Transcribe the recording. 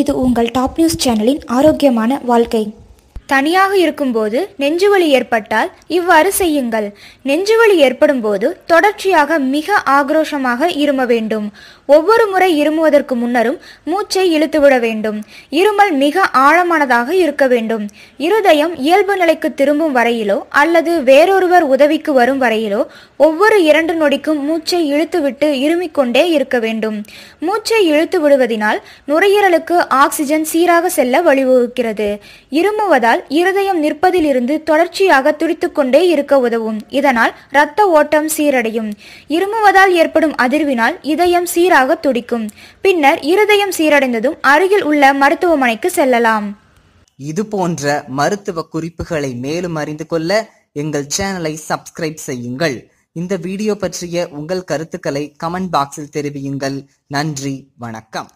இது உங்கள் top news சேனலின் ஆரோக்கியமான வாழ்க்கை தனியாக இருக்கும்போது நெஞ்சுவலி ஏற்பட்டால் இவ்வாறு செய்யுங்கள் நெஞ்சுவலி ஏற்படும் போது தொடர்ச்சியாக மிக ஆக்ரோஷமாக இரும வேண்டும் ஒவ்வொரு முறை இருமுவதற்கு முன்னரும் மூச்சை இழுத்துவிட வேண்டும் இருமல் மிக ஆழமானதாக இருக்க வேண்டும் இருதயம் இயல்பு நிலைக்கு திரும்பும் வரையிலோ அல்லது வேறொருவர் உதவிக்கு வரும் வரையிலோ ஒவ்வொரு இரண்டு நொடிக்கும் மூச்சை இழுத்துவிட்டு இருமிக்கொண்டே இருக்க வேண்டும் மூச்சை இழுத்து விடுவதினால் நுரையீரலுக்கு ஆக்சிஜன் சீராக செல்ல வழிவகுக்கிறது இருமுவதால் செய்வதால் இருதயம் நிற்பதிலிருந்து தொடர்ச்சியாக துடித்துக்கொண்டே இருக்க உதவும் இதனால் இரத்த ஓட்டம் சீரடையும் இருமுவதால் ஏற்படும் அதிர்வினால் இதயம் சீராக துடிக்கும் பின்னர் இருதயம் சீரடைந்ததும் அருகில் உள்ள மருத்துவமனைக்கு செல்லலாம் இது போன்ற மருத்துவ குறிப்புகளை மேலும் அறிந்து கொள்ள எங்கள் சேனலை சப்ஸ்கிரைப் செய்யுங்கள் இந்த வீடியோ பற்றிய உங்கள் கருத்துக்களை கமெண்ட் பாக்ஸில் தெரிவியுங்கள் நன்றி வணக்கம்